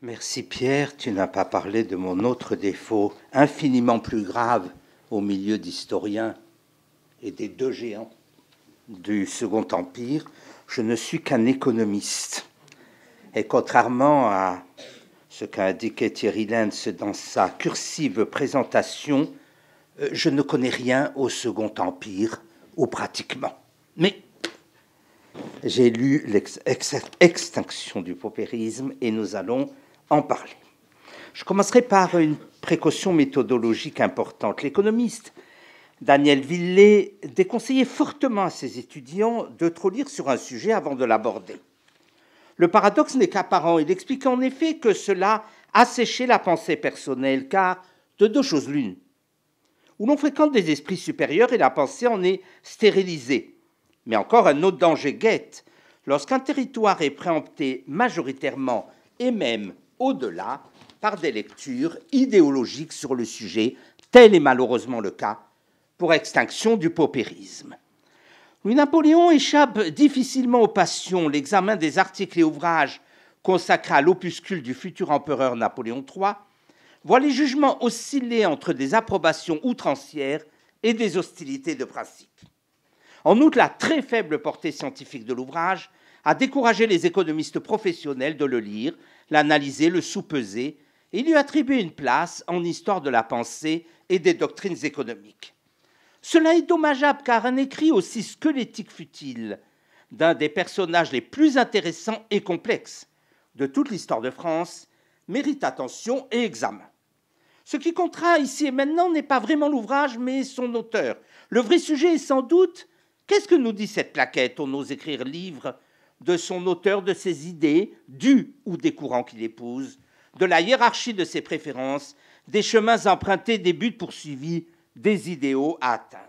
Merci Pierre, tu n'as pas parlé de mon autre défaut, infiniment plus grave au milieu d'historiens et des deux géants du Second Empire. Je ne suis qu'un économiste. Et contrairement à ce qu'a indiqué Thierry Lenz dans sa cursive présentation, euh, je ne connais rien au Second Empire, ou pratiquement. Mais j'ai lu l'extinction du paupérisme et nous allons en parler. Je commencerai par une précaution méthodologique importante. L'économiste Daniel Villet déconseillait fortement à ses étudiants de trop lire sur un sujet avant de l'aborder. Le paradoxe n'est qu'apparent. Il explique en effet que cela asséchait la pensée personnelle, car de deux choses l'une. Où l'on fréquente des esprits supérieurs et la pensée en est stérilisée. Mais encore un autre danger guette. Lorsqu'un territoire est préempté majoritairement et même au-delà par des lectures idéologiques sur le sujet, tel est malheureusement le cas pour extinction du paupérisme. Louis Napoléon échappe difficilement aux passions. L'examen des articles et ouvrages consacrés à l'opuscule du futur empereur Napoléon III voit les jugements osciller entre des approbations outrancières et des hostilités de principe. En outre, la très faible portée scientifique de l'ouvrage a découragé les économistes professionnels de le lire l'analyser, le soupeser, et lui attribuer une place en histoire de la pensée et des doctrines économiques. Cela est dommageable car un écrit aussi squelettique fut-il d'un des personnages les plus intéressants et complexes de toute l'histoire de France mérite attention et examen. Ce qui comptera ici et maintenant n'est pas vraiment l'ouvrage, mais son auteur. Le vrai sujet est sans doute qu'est-ce que nous dit cette plaquette On ose écrire livre de son auteur, de ses idées, du ou des courants qu'il épouse, de la hiérarchie de ses préférences, des chemins empruntés, des buts poursuivis, des idéaux à atteindre.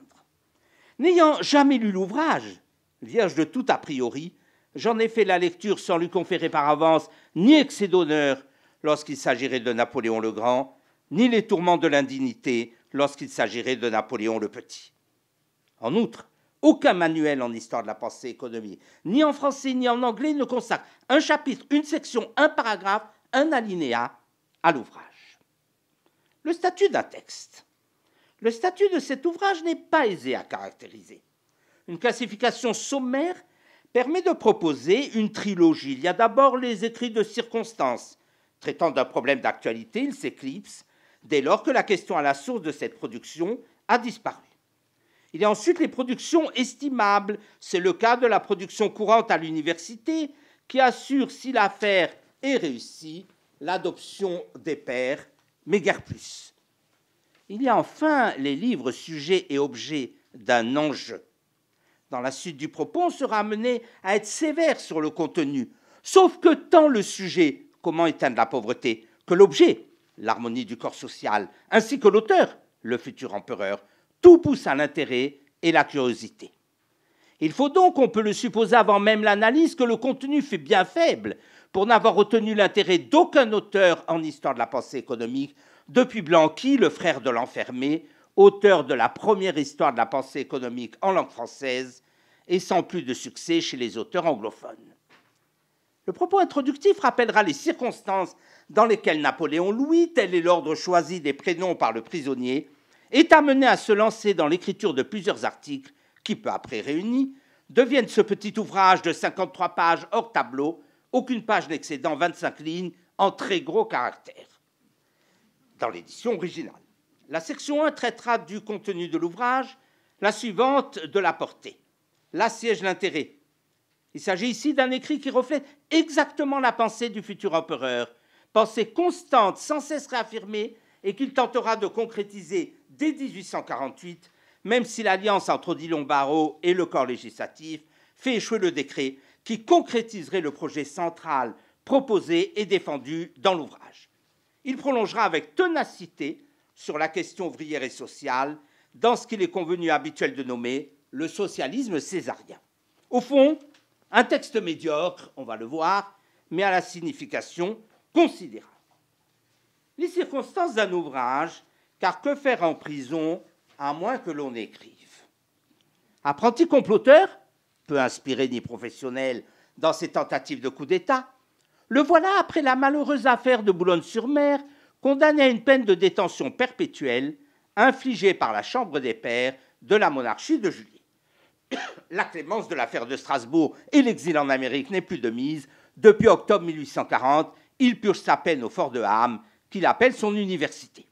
N'ayant jamais lu l'ouvrage, vierge de tout a priori, j'en ai fait la lecture sans lui conférer par avance ni excès d'honneur lorsqu'il s'agirait de Napoléon le Grand, ni les tourments de l'indignité lorsqu'il s'agirait de Napoléon le Petit. En outre, aucun manuel en histoire de la pensée économique, ni en français ni en anglais, ne consacre un chapitre, une section, un paragraphe, un alinéa à l'ouvrage. Le statut d'un texte. Le statut de cet ouvrage n'est pas aisé à caractériser. Une classification sommaire permet de proposer une trilogie. Il y a d'abord les écrits de circonstance. Traitant d'un problème d'actualité, il s'éclipse dès lors que la question à la source de cette production a disparu. Il y a ensuite les productions estimables. C'est le cas de la production courante à l'université qui assure, si l'affaire est réussie, l'adoption des pairs, mais guère plus. Il y a enfin les livres sujets et objets d'un enjeu. Dans la suite du propos, on sera amené à être sévère sur le contenu, sauf que tant le sujet, comment éteindre la pauvreté, que l'objet, l'harmonie du corps social, ainsi que l'auteur, le futur empereur, tout pousse à l'intérêt et la curiosité. Il faut donc, on peut le supposer avant même l'analyse, que le contenu fut bien faible pour n'avoir retenu l'intérêt d'aucun auteur en histoire de la pensée économique, depuis Blanqui, le frère de l'enfermé, auteur de la première histoire de la pensée économique en langue française, et sans plus de succès chez les auteurs anglophones. Le propos introductif rappellera les circonstances dans lesquelles Napoléon Louis, tel est l'ordre choisi des prénoms par le prisonnier, est amené à se lancer dans l'écriture de plusieurs articles qui, peu après réunis, deviennent ce petit ouvrage de 53 pages hors tableau, aucune page n'excédant 25 lignes en très gros caractères, dans l'édition originale. La section 1 traitera du contenu de l'ouvrage, la suivante de la portée. Là siège l'intérêt. Il s'agit ici d'un écrit qui reflète exactement la pensée du futur empereur, pensée constante, sans cesse réaffirmée, et qu'il tentera de concrétiser dès 1848, même si l'alliance entre Dylan barreau et le corps législatif fait échouer le décret qui concrétiserait le projet central proposé et défendu dans l'ouvrage. Il prolongera avec ténacité sur la question ouvrière et sociale dans ce qu'il est convenu habituel de nommer le socialisme césarien. Au fond, un texte médiocre, on va le voir, mais à la signification considérable. Les circonstances d'un ouvrage car que faire en prison à moins que l'on écrive Apprenti comploteur, peu inspiré ni professionnel dans ses tentatives de coup d'État, le voilà après la malheureuse affaire de Boulogne-sur-Mer, condamné à une peine de détention perpétuelle infligée par la Chambre des pairs de la monarchie de Juillet. la clémence de l'affaire de Strasbourg et l'exil en Amérique n'est plus de mise. Depuis octobre 1840, il purge sa peine au fort de Ham, qu'il appelle son université.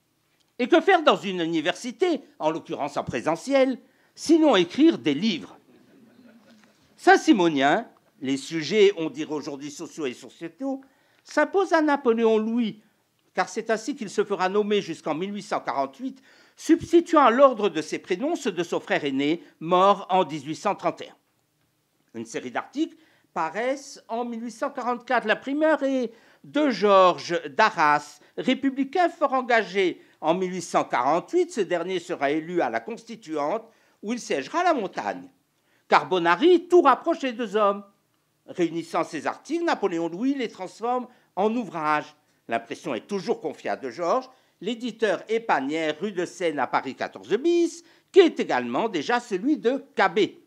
Et que faire dans une université, en l'occurrence en présentiel, sinon écrire des livres Saint-Simonien, les sujets, on dirait aujourd'hui sociaux et sociétaux, s'impose à Napoléon Louis, car c'est ainsi qu'il se fera nommer jusqu'en 1848, substituant à l'ordre de ses prénoms ceux de son frère aîné, mort en 1831. Une série d'articles paraissent en 1844. La primeur est de Georges Darras, républicain fort engagé, en 1848, ce dernier sera élu à la Constituante, où il à la montagne. Carbonari tout rapproche les deux hommes. Réunissant ses articles, Napoléon Louis les transforme en ouvrages. L'impression est toujours confiée à De Georges, l'éditeur épanier rue de Seine à Paris 14 bis, qui est également déjà celui de Cabé.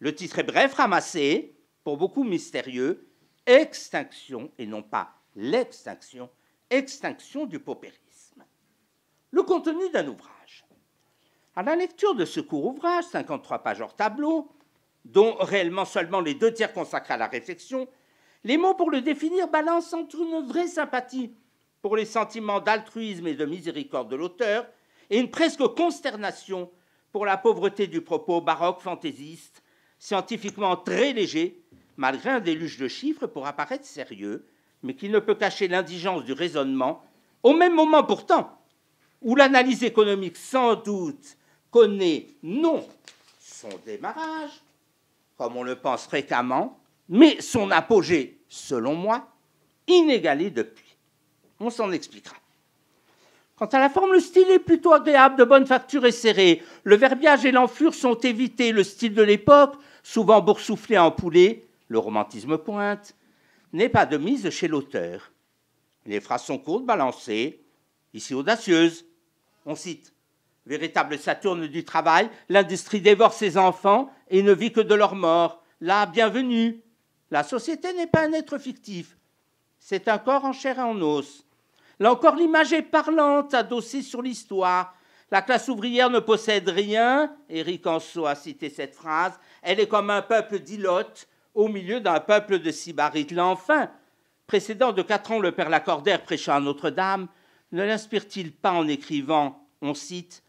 Le titre est bref, ramassé, pour beaucoup mystérieux, Extinction, et non pas l'extinction, extinction du paupéri le contenu d'un ouvrage. À la lecture de ce court ouvrage, 53 pages hors tableau, dont réellement seulement les deux tiers consacrés à la réflexion, les mots pour le définir balancent entre une vraie sympathie pour les sentiments d'altruisme et de miséricorde de l'auteur et une presque consternation pour la pauvreté du propos baroque fantaisiste, scientifiquement très léger, malgré un déluge de chiffres pour apparaître sérieux, mais qui ne peut cacher l'indigence du raisonnement, au même moment pourtant où l'analyse économique sans doute connaît non son démarrage, comme on le pense fréquemment, mais son apogée, selon moi, inégalé depuis. On s'en expliquera. Quant à la forme, le style est plutôt agréable, de bonne facture et serré. Le verbiage et l'enflure sont évités. Le style de l'époque, souvent boursouflé en poulet, le romantisme pointe, n'est pas de mise chez l'auteur. Les phrases sont courtes, balancées, ici audacieuses, on cite Véritable Saturne du travail, l'industrie dévore ses enfants et ne vit que de leur mort. Là, bienvenue. La société n'est pas un être fictif, c'est un corps en chair et en os. Là encore, l'image est parlante, adossée sur l'histoire. La classe ouvrière ne possède rien, Éric Anso a cité cette phrase, elle est comme un peuple d'Ilote au milieu d'un peuple de Sybarites. l'enfant. précédent de quatre ans, le père Lacordaire prêcha à Notre-Dame, ne l'inspire-t-il pas en écrivant, on cite,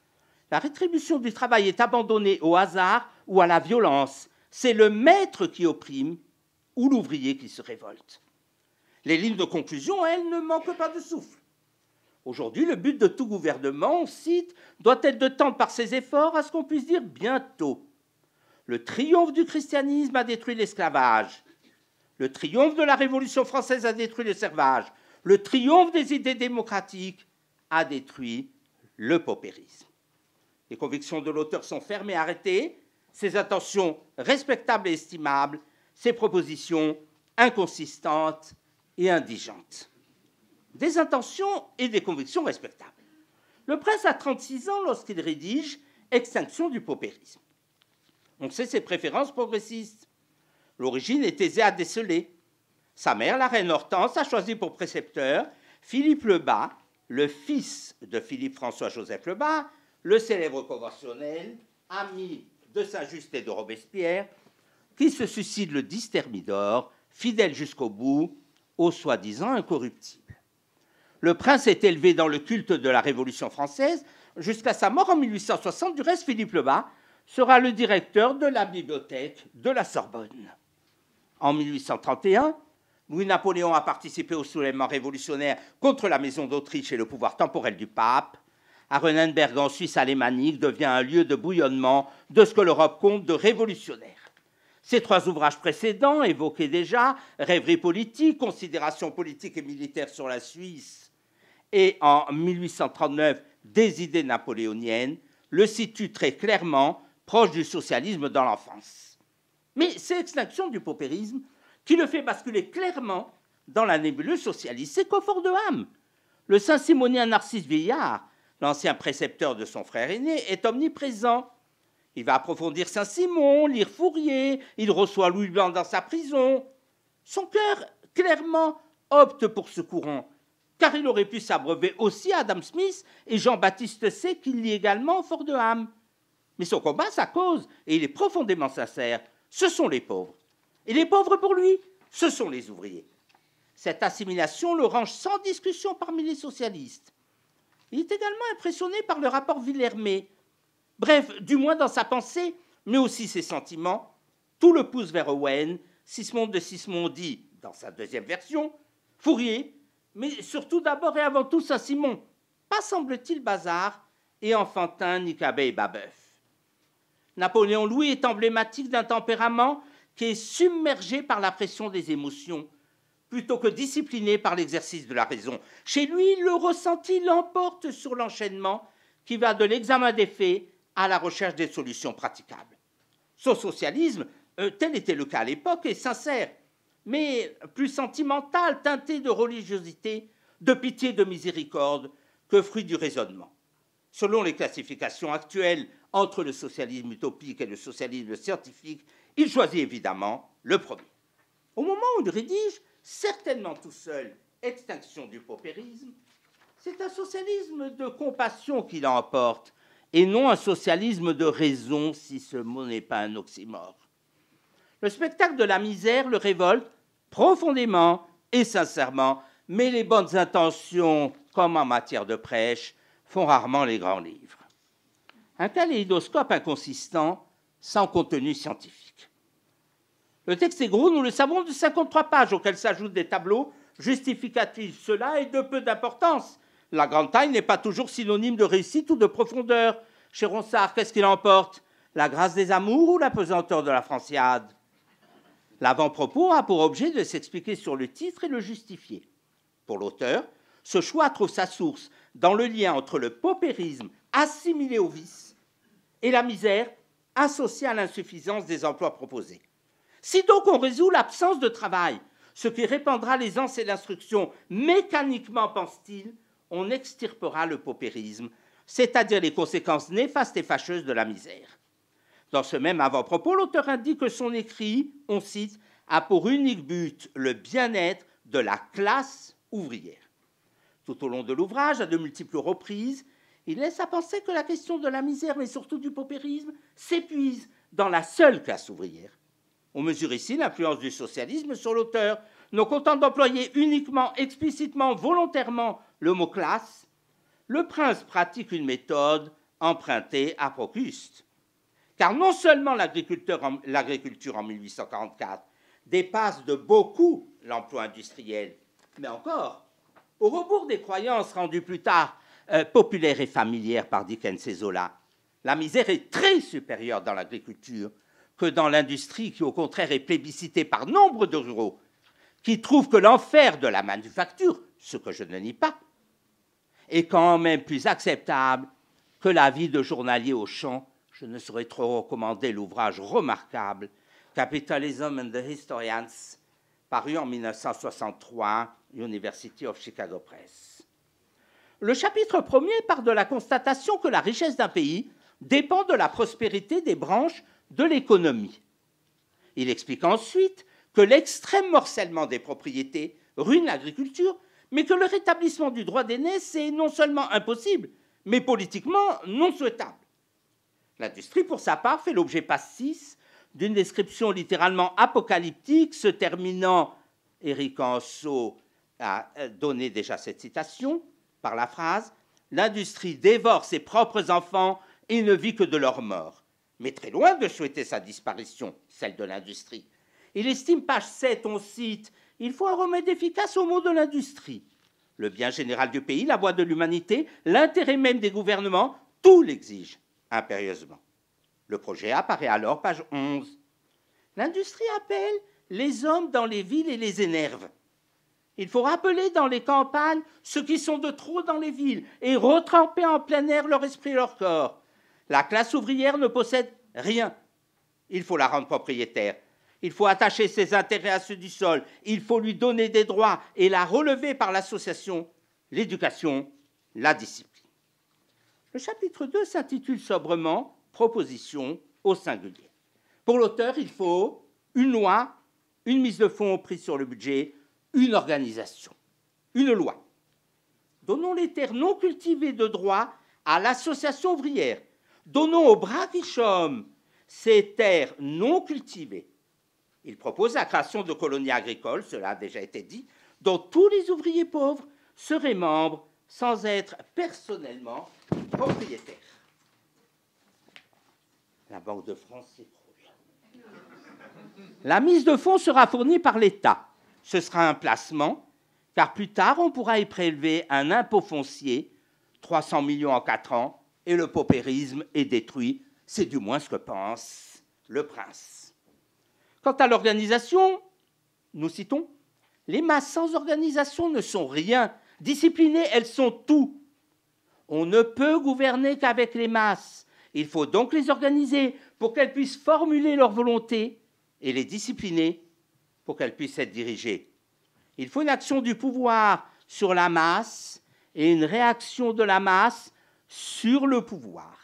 La rétribution du travail est abandonnée au hasard ou à la violence. C'est le maître qui opprime ou l'ouvrier qui se révolte. Les lignes de conclusion, elles, ne manquent pas de souffle. Aujourd'hui, le but de tout gouvernement, on cite, doit être de tendre par ses efforts à ce qu'on puisse dire bientôt. Le triomphe du christianisme a détruit l'esclavage. Le triomphe de la Révolution française a détruit le servage le triomphe des idées démocratiques a détruit le paupérisme. Les convictions de l'auteur sont fermes et arrêtées, ses intentions respectables et estimables, ses propositions inconsistantes et indigentes. Des intentions et des convictions respectables. Le prince a 36 ans lorsqu'il rédige Extinction du paupérisme. On sait ses préférences progressistes. L'origine est aisée à déceler. Sa mère, la reine Hortense, a choisi pour précepteur Philippe le Bas, le fils de Philippe François-Joseph le Bas, le célèbre conventionnel, ami de Saint-Just et de Robespierre, qui se suicide le 10 Thermidor, fidèle jusqu'au bout, au soi-disant incorruptible. Le prince est élevé dans le culte de la Révolution française jusqu'à sa mort en 1860. Du reste, Philippe Lebas sera le directeur de la bibliothèque de la Sorbonne. En 1831, Louis-Napoléon a participé au soulèvement révolutionnaire contre la Maison d'Autriche et le pouvoir temporel du pape. À en Suisse alémanique, devient un lieu de bouillonnement de ce que l'Europe compte de révolutionnaire. Ces trois ouvrages précédents, évoqués déjà, Rêverie politiques, Considérations politiques et militaires sur la Suisse, et en 1839, Des idées napoléoniennes, le situent très clairement proche du socialisme dans l'enfance. Mais ces extinctions du paupérisme qui le fait basculer clairement dans la nébuleuse socialiste. C'est fort de Ham. Le Saint-Simonien Narcisse Villard, l'ancien précepteur de son frère aîné, est omniprésent. Il va approfondir Saint-Simon, lire Fourier, il reçoit Louis Blanc dans sa prison. Son cœur, clairement, opte pour ce courant, car il aurait pu s'abreuver aussi à Adam Smith et Jean-Baptiste sait qu'il lit également Fort de Ham. Mais son combat, sa cause, et il est profondément sincère, ce sont les pauvres. Et les pauvres pour lui, ce sont les ouvriers. Cette assimilation le range sans discussion parmi les socialistes. Il est également impressionné par le rapport Villermé. Bref, du moins dans sa pensée, mais aussi ses sentiments, tout le pousse vers Owen, Sismond de Sismondi, dans sa deuxième version, Fourier, mais surtout d'abord et avant tout Saint-Simon, pas semble-t-il bazar, et enfantin Nicabé Babeuf. Napoléon Louis est emblématique d'un tempérament qui est submergé par la pression des émotions plutôt que discipliné par l'exercice de la raison. Chez lui, le ressenti l'emporte sur l'enchaînement qui va de l'examen des faits à la recherche des solutions praticables. Son socialisme, euh, tel était le cas à l'époque, est sincère, mais plus sentimental, teinté de religiosité, de pitié, de miséricorde, que fruit du raisonnement. Selon les classifications actuelles entre le socialisme utopique et le socialisme scientifique, il choisit évidemment le premier. Au moment où il rédige, certainement tout seul, Extinction du paupérisme, c'est un socialisme de compassion qui l'emporte, et non un socialisme de raison, si ce mot n'est pas un oxymore. Le spectacle de la misère le révolte profondément et sincèrement, mais les bonnes intentions, comme en matière de prêche, font rarement les grands livres. Un tel inconsistant, sans contenu scientifique. Le texte est gros, nous le savons, de 53 pages, auxquelles s'ajoutent des tableaux justificatifs. Cela est de peu d'importance. La grande taille n'est pas toujours synonyme de réussite ou de profondeur. Chez Ronsard, qu'est-ce qu'il emporte La grâce des amours ou la pesanteur de la franciade L'avant-propos a pour objet de s'expliquer sur le titre et le justifier. Pour l'auteur, ce choix trouve sa source dans le lien entre le paupérisme assimilé au vice et la misère associée à l'insuffisance des emplois proposés. Si donc on résout l'absence de travail, ce qui répandra l'aisance et l'instruction, mécaniquement, pense-t-il, on extirpera le paupérisme, c'est-à-dire les conséquences néfastes et fâcheuses de la misère. Dans ce même avant-propos, l'auteur indique que son écrit, on cite, a pour unique but le bien-être de la classe ouvrière. Tout au long de l'ouvrage, à de multiples reprises, il laisse à penser que la question de la misère, mais surtout du paupérisme, s'épuise dans la seule classe ouvrière. On mesure ici l'influence du socialisme sur l'auteur. Non content d'employer uniquement, explicitement, volontairement le mot classe, le prince pratique une méthode empruntée à Procuste. Car non seulement l'agriculture en, 1844 dépasse de beaucoup l'emploi industriel, mais encore, au rebours des croyances rendues plus tard euh, populaires et familières par Dickens et Zola, la misère est très supérieure dans l'agriculture dans l'industrie qui, au contraire, est plébiscitée par nombre de ruraux, qui trouvent que l'enfer de la manufacture, ce que je ne nie pas, est quand même plus acceptable que la vie de journalier au champ, je ne saurais trop recommander l'ouvrage remarquable Capitalism and the Historians, paru en 1963, University of Chicago Press. Le chapitre premier part de la constatation que la richesse d'un pays dépend de la prospérité des branches de l'économie. Il explique ensuite que l'extrême morcellement des propriétés ruine l'agriculture, mais que le rétablissement du droit d'aîné, est non seulement impossible, mais politiquement non souhaitable. L'industrie, pour sa part, fait l'objet pas d'une description littéralement apocalyptique se terminant, Eric Anso a euh, donné déjà cette citation, par la phrase L'industrie dévore ses propres enfants et ne vit que de leur mort mais très loin de souhaiter sa disparition, celle de l'industrie. Il estime, page 7, on cite, Il faut un remède efficace au mot de l'industrie. Le bien général du pays, la voie de l'humanité, l'intérêt même des gouvernements, tout l'exige impérieusement. Le projet apparaît alors, page 11. L'industrie appelle les hommes dans les villes et les énerve. Il faut rappeler dans les campagnes ceux qui sont de trop dans les villes et retremper en plein air leur esprit et leur corps. La classe ouvrière ne possède rien. Il faut la rendre propriétaire. Il faut attacher ses intérêts à ceux du sol. Il faut lui donner des droits et la relever par l'association, l'éducation, la discipline. Le chapitre 2 s'intitule sobrement Proposition au singulier. Pour l'auteur, il faut une loi, une mise de fonds au sur le budget, une organisation, une loi. Donnons les terres non cultivées de droit à l'association ouvrière Donnons aux hommes ces terres non cultivées. Il propose la création de colonies agricoles, cela a déjà été dit, dont tous les ouvriers pauvres seraient membres sans être personnellement propriétaires. La Banque de France s'écroule. La mise de fonds sera fournie par l'État. Ce sera un placement, car plus tard, on pourra y prélever un impôt foncier, 300 millions en 4 ans, et le paupérisme est détruit. C'est du moins ce que pense le prince. Quant à l'organisation, nous citons, les masses sans organisation ne sont rien. Disciplinées, elles sont tout. On ne peut gouverner qu'avec les masses. Il faut donc les organiser pour qu'elles puissent formuler leur volonté et les discipliner pour qu'elles puissent être dirigées. Il faut une action du pouvoir sur la masse et une réaction de la masse sur le pouvoir.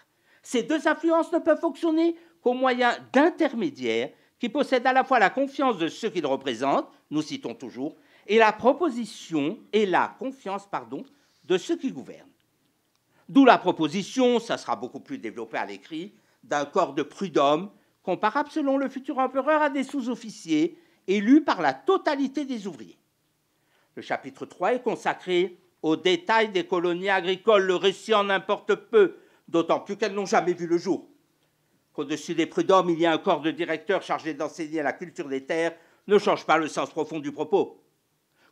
Ces deux influences ne peuvent fonctionner qu'au moyen d'intermédiaires qui possèdent à la fois la confiance de ceux qu'ils représentent, nous citons toujours, et la proposition et la confiance, pardon, de ceux qui gouvernent. D'où la proposition, ça sera beaucoup plus développé à l'écrit, d'un corps de prud'hommes comparable selon le futur empereur à des sous-officiers élus par la totalité des ouvriers. Le chapitre 3 est consacré au détail des colonies agricoles. Le récit en importe peu, d'autant plus qu'elles n'ont jamais vu le jour. Qu'au-dessus des prud'hommes, il y a un corps de directeurs chargé d'enseigner la culture des terres ne change pas le sens profond du propos.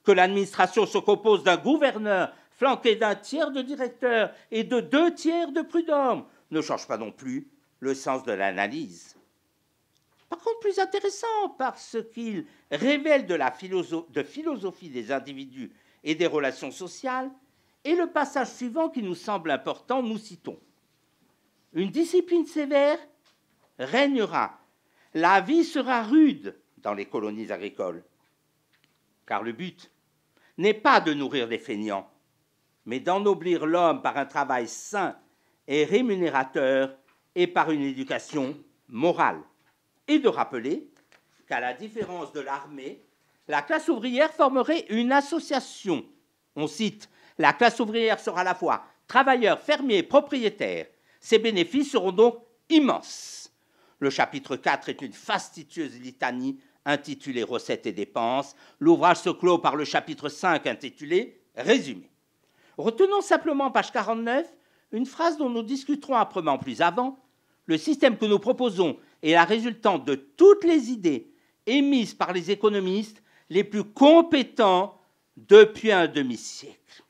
Que l'administration se compose d'un gouverneur flanqué d'un tiers de directeurs et de deux tiers de prud'hommes ne change pas non plus le sens de l'analyse. Par contre, plus intéressant, parce qu'il révèle de la philosophie des individus et des relations sociales, et le passage suivant qui nous semble important, nous citons. Une discipline sévère règnera. la vie sera rude dans les colonies agricoles, car le but n'est pas de nourrir des feignants, mais d'ennoblir l'homme par un travail sain et rémunérateur et par une éducation morale, et de rappeler qu'à la différence de l'armée, la classe ouvrière formerait une association. On cite, la classe ouvrière sera à la fois travailleur, fermier, propriétaire. Ses bénéfices seront donc immenses. Le chapitre 4 est une fastidieuse litanie intitulée Recettes et dépenses. L'ouvrage se clôt par le chapitre 5 intitulé Résumé. Retenons simplement, page 49, une phrase dont nous discuterons âprement plus avant. Le système que nous proposons est la résultante de toutes les idées émises par les économistes les plus compétents depuis un demi-siècle.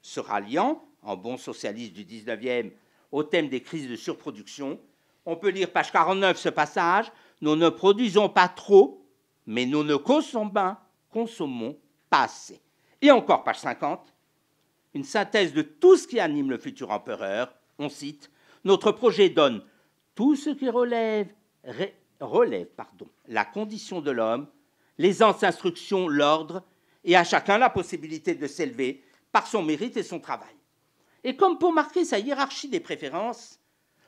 Se ralliant, en bon socialiste du 19e, au thème des crises de surproduction, on peut lire page 49 ce passage, Nous ne produisons pas trop, mais nous ne consommons pas, assez. Et encore page 50, une synthèse de tout ce qui anime le futur empereur, on cite, Notre projet donne tout ce qui relève, relève pardon, la condition de l'homme les ans l'ordre, et à chacun la possibilité de s'élever par son mérite et son travail. Et comme pour marquer sa hiérarchie des préférences,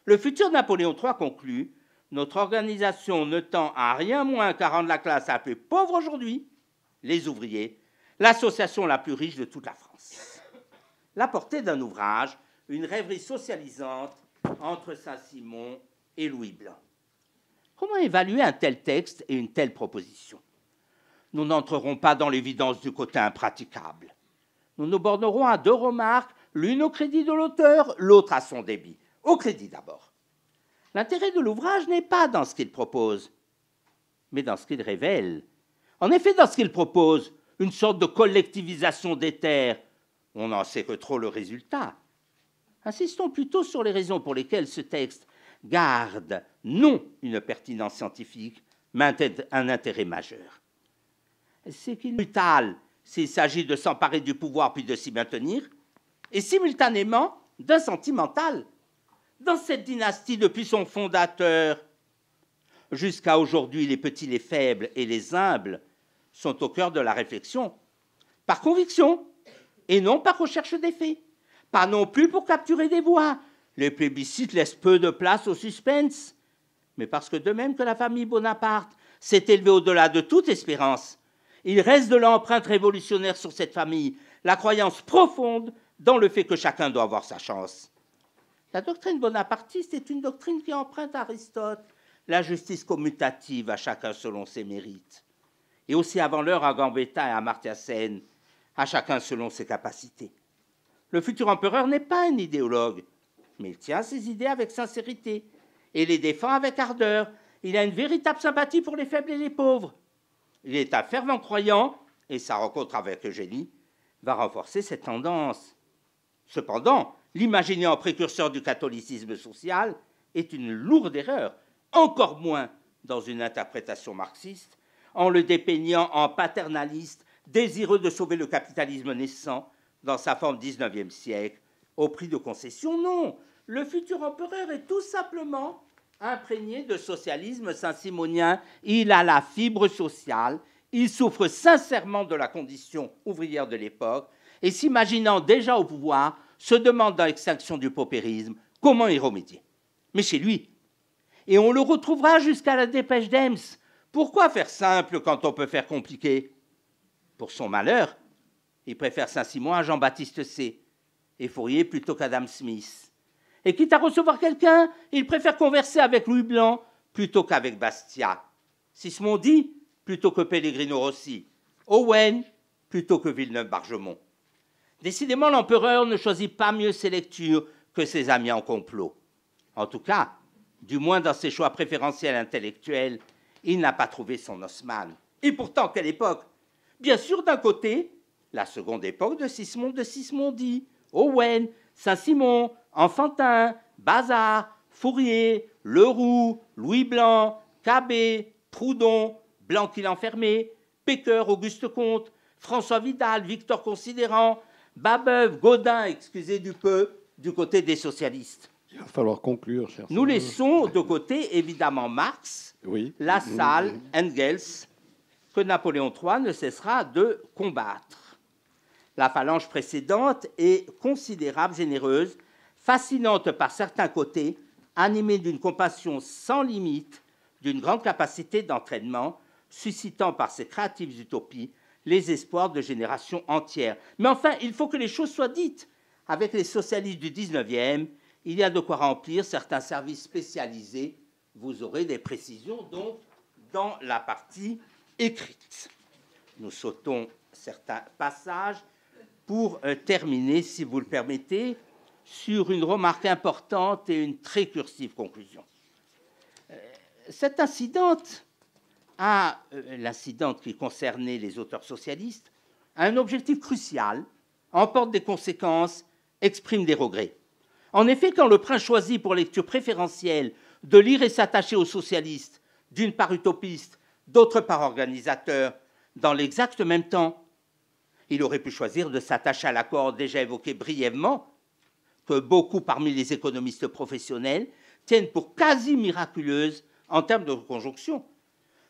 le futur Napoléon III conclut Notre organisation ne tend à rien moins qu'à rendre la classe la plus pauvre aujourd'hui, les ouvriers, l'association la plus riche de toute la France. La portée d'un ouvrage, une rêverie socialisante entre Saint-Simon et Louis Blanc. Comment évaluer un tel texte et une telle proposition nous n'entrerons pas dans l'évidence du côté impraticable. Nous nous bornerons à deux remarques, l'une au crédit de l'auteur, l'autre à son débit. Au crédit d'abord. L'intérêt de l'ouvrage n'est pas dans ce qu'il propose, mais dans ce qu'il révèle. En effet, dans ce qu'il propose, une sorte de collectivisation des terres, on n'en sait que trop le résultat. Insistons plutôt sur les raisons pour lesquelles ce texte garde non une pertinence scientifique, mais un intérêt majeur c'est brutal s'il s'agit de s'emparer du pouvoir puis de s'y maintenir, et simultanément d'un sentimental. Dans cette dynastie, depuis son fondateur jusqu'à aujourd'hui, les petits, les faibles et les humbles sont au cœur de la réflexion, par conviction et non par recherche faits. pas non plus pour capturer des voix. Les plébiscites laissent peu de place au suspense, mais parce que de même que la famille Bonaparte s'est élevée au-delà de toute espérance, il reste de l'empreinte révolutionnaire sur cette famille, la croyance profonde dans le fait que chacun doit avoir sa chance. La doctrine bonapartiste est une doctrine qui emprunte à Aristote la justice commutative à chacun selon ses mérites, et aussi avant l'heure à Gambetta et à Amartya à chacun selon ses capacités. Le futur empereur n'est pas un idéologue, mais il tient ses idées avec sincérité et les défend avec ardeur. Il a une véritable sympathie pour les faibles et les pauvres. Il est un fervent croyant, et sa rencontre avec Eugénie va renforcer cette tendance. Cependant, l'imaginer en précurseur du catholicisme social est une lourde erreur, encore moins dans une interprétation marxiste, en le dépeignant en paternaliste, désireux de sauver le capitalisme naissant dans sa forme 19e siècle, au prix de concessions. Non, le futur empereur est tout simplement Imprégné de socialisme saint-simonien, il a la fibre sociale, il souffre sincèrement de la condition ouvrière de l'époque et s'imaginant déjà au pouvoir, se demande dans l'extinction du paupérisme comment y remédier. Mais chez lui. Et on le retrouvera jusqu'à la dépêche d'Ems. Pourquoi faire simple quand on peut faire compliqué Pour son malheur, il préfère Saint-Simon à Jean-Baptiste C. et Fourier plutôt qu'Adam Smith. Et quitte à recevoir quelqu'un, il préfère converser avec Louis Blanc plutôt qu'avec Bastia. Sismondi plutôt que Pellegrino Rossi. Owen plutôt que Villeneuve-Bargemont. Décidément, l'empereur ne choisit pas mieux ses lectures que ses amis en complot. En tout cas, du moins dans ses choix préférentiels intellectuels, il n'a pas trouvé son Osman. Et pourtant, quelle époque Bien sûr, d'un côté, la seconde époque de Sismondi, de Sismondi, Owen, Saint-Simon, Enfantin, Bazar, Fourier, Leroux, Louis Blanc, Cabé, Proudhon, Blanqui enfermé, Péqueur, Auguste Comte, François Vidal, Victor Considérant, Babeuf, Gaudin, excusez du peu, du côté des socialistes. Il va falloir conclure, Nous laissons de côté, évidemment, Marx, oui. Lassalle, Engels, que Napoléon III ne cessera de combattre. La phalange précédente est considérable, généreuse, fascinante par certains côtés, animée d'une compassion sans limite, d'une grande capacité d'entraînement, suscitant par ses créatives utopies les espoirs de générations entières. Mais enfin, il faut que les choses soient dites. Avec les socialistes du 19e, il y a de quoi remplir certains services spécialisés. Vous aurez des précisions donc dans la partie écrite. Nous sautons certains passages pour euh, terminer, si vous le permettez, sur une remarque importante et une très cursive conclusion. Euh, Cette incidente a, euh, l'incidente qui concernait les auteurs socialistes, a un objectif crucial, emporte des conséquences, exprime des regrets. En effet, quand le prince choisit pour lecture préférentielle de lire et s'attacher aux socialistes, d'une part utopiste, d'autre part organisateur, dans l'exact même temps, il aurait pu choisir de s'attacher à l'accord déjà évoqué brièvement que beaucoup parmi les économistes professionnels tiennent pour quasi miraculeuse en termes de conjonction.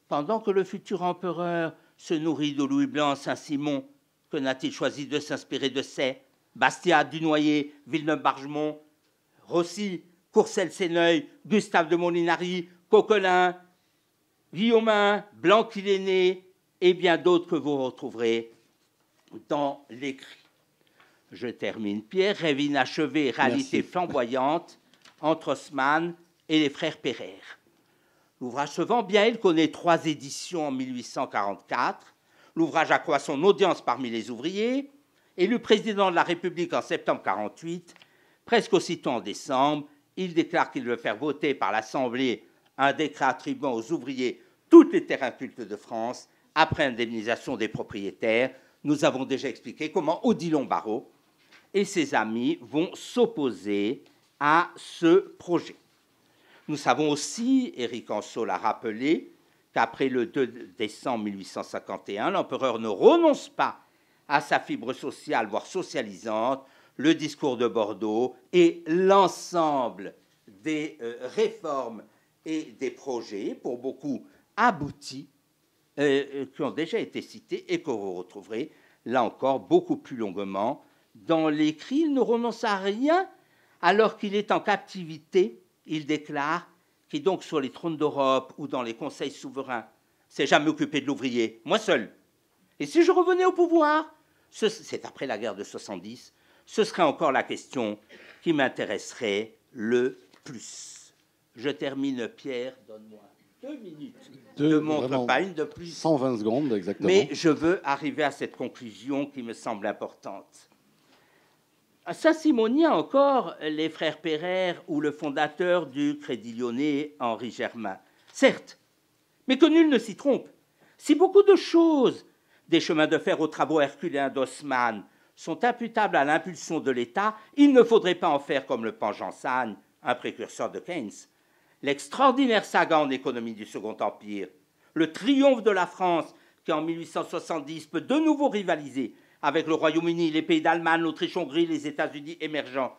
Pendant que le futur empereur se nourrit de Louis Blanc, Saint-Simon, que n'a-t-il choisi de s'inspirer de ses Bastiat, Dunoyer, Villeneuve-Bargemont, Rossi, courcel séneuil Gustave de Molinari, Coquelin, Guillaumin, Blanc-Quiléné et bien d'autres que vous retrouverez dans l'écrit je termine. Pierre, rêve inachevé, réalité flamboyante entre Haussmann et les frères Pereire. L'ouvrage se vend bien, il connaît trois éditions en 1844. L'ouvrage accroît son audience parmi les ouvriers. Élu président de la République en septembre 48, presque aussitôt en décembre, il déclare qu'il veut faire voter par l'Assemblée un décret attribuant aux ouvriers toutes les terrains cultes de France après indemnisation des propriétaires. Nous avons déjà expliqué comment Odilon Barrault et ses amis vont s'opposer à ce projet. Nous savons aussi, Éric Ansault l'a rappelé, qu'après le 2 décembre 1851, l'empereur ne renonce pas à sa fibre sociale, voire socialisante, le discours de Bordeaux et l'ensemble des euh, réformes et des projets, pour beaucoup aboutis, euh, euh, qui ont déjà été cités et que vous retrouverez là encore beaucoup plus longuement dans l'écrit, il ne renonce à rien alors qu'il est en captivité. Il déclare qui donc sur les trônes d'Europe ou dans les conseils souverains s'est jamais occupé de l'ouvrier, moi seul. Et si je revenais au pouvoir, c'est après la guerre de 70, ce serait encore la question qui m'intéresserait le plus. Je termine, Pierre, donne-moi deux minutes deux, de montre, pas une de plus. 120 secondes, exactement. Mais je veux arriver à cette conclusion qui me semble importante. À ah, Saint-Simonien encore, les frères Pereire ou le fondateur du Crédit Lyonnais, Henri Germain. Certes, mais que nul ne s'y trompe. Si beaucoup de choses, des chemins de fer aux travaux herculéens d'Haussmann, sont imputables à l'impulsion de l'État, il ne faudrait pas en faire comme le Panjansan, un précurseur de Keynes. L'extraordinaire saga en économie du Second Empire, le triomphe de la France qui en 1870 peut de nouveau rivaliser avec le Royaume-Uni, les pays d'Allemagne, l'Autriche-Hongrie, les États-Unis émergents.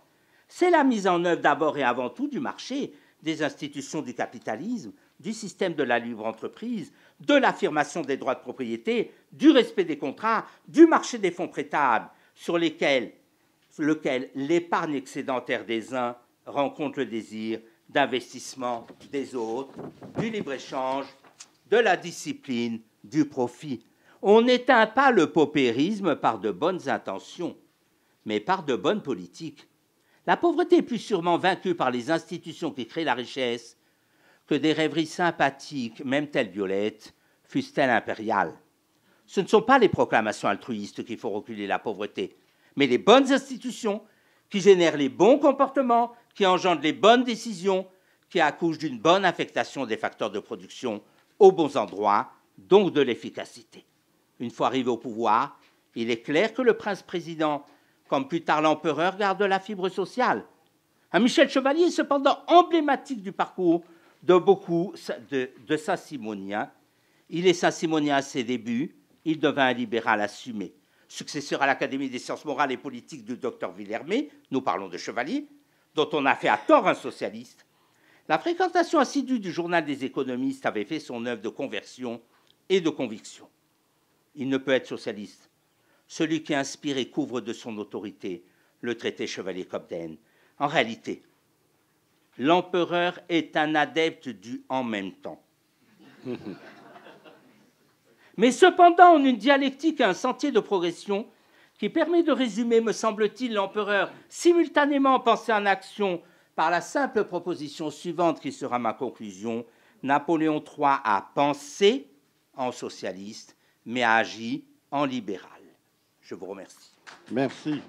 C'est la mise en œuvre d'abord et avant tout du marché, des institutions du capitalisme, du système de la libre entreprise, de l'affirmation des droits de propriété, du respect des contrats, du marché des fonds prêtables, sur lesquels, lequel l'épargne excédentaire des uns rencontre le désir d'investissement des autres, du libre-échange, de la discipline, du profit. On n'éteint pas le paupérisme par de bonnes intentions, mais par de bonnes politiques. La pauvreté est plus sûrement vaincue par les institutions qui créent la richesse que des rêveries sympathiques, même telles violettes, fussent-elles impériales. Ce ne sont pas les proclamations altruistes qui font reculer la pauvreté, mais les bonnes institutions qui génèrent les bons comportements, qui engendrent les bonnes décisions, qui accouchent d'une bonne affectation des facteurs de production aux bons endroits, donc de l'efficacité. Une fois arrivé au pouvoir, il est clair que le prince-président, comme plus tard l'empereur, garde la fibre sociale. Un Michel Chevalier est cependant emblématique du parcours de beaucoup de, de Il est saint à ses débuts, il devint un libéral assumé. Successeur à l'Académie des sciences morales et politiques du docteur Villermé, nous parlons de Chevalier, dont on a fait à tort un socialiste. La fréquentation assidue du journal des économistes avait fait son œuvre de conversion et de conviction. Il ne peut être socialiste. Celui qui inspire et couvre de son autorité le traité chevalier Cobden. En réalité, l'empereur est un adepte du en même temps. Mais cependant, en une dialectique un sentier de progression qui permet de résumer, me semble-t-il, l'empereur simultanément pensé en action par la simple proposition suivante qui sera ma conclusion. Napoléon III a pensé en socialiste mais a agi en libéral. Je vous remercie. Merci.